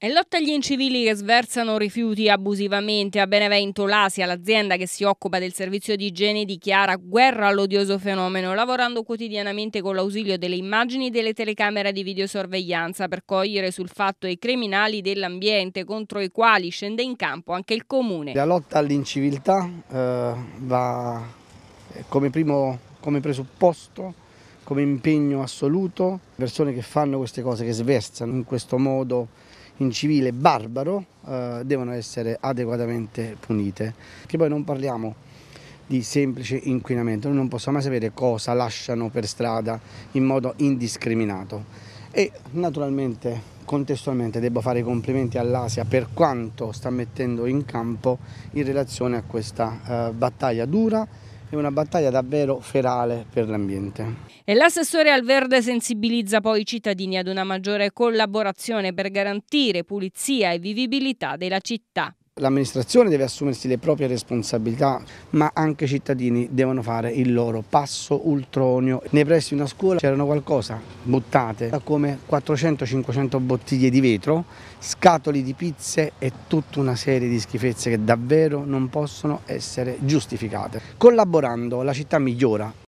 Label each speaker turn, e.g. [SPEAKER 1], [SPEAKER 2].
[SPEAKER 1] E lotta agli incivili che sversano rifiuti abusivamente a Benevento l'Asia, l'azienda che si occupa del servizio di igiene dichiara guerra all'odioso fenomeno, lavorando quotidianamente con l'ausilio delle immagini delle telecamere di videosorveglianza per cogliere sul fatto i criminali dell'ambiente contro i quali scende in campo anche il comune. La lotta
[SPEAKER 2] all'inciviltà eh, va eh, come, primo, come presupposto come impegno assoluto, persone che fanno queste cose, che sversano in questo modo incivile, barbaro, eh, devono essere adeguatamente punite. Che poi non parliamo di semplice inquinamento, noi non possiamo mai sapere cosa lasciano per strada in modo indiscriminato. E naturalmente contestualmente devo fare i complimenti all'Asia per quanto sta mettendo in campo in relazione a questa eh, battaglia dura è una battaglia davvero ferale per l'ambiente.
[SPEAKER 1] E l'assessore al verde sensibilizza poi i cittadini ad una maggiore collaborazione per garantire pulizia e vivibilità della città.
[SPEAKER 2] L'amministrazione deve assumersi le proprie responsabilità, ma anche i cittadini devono fare il loro passo ultronio. Nei pressi di una scuola c'erano qualcosa buttate, come 400-500 bottiglie di vetro, scatoli di pizze e tutta una serie di schifezze che davvero non possono essere giustificate. Collaborando la città migliora.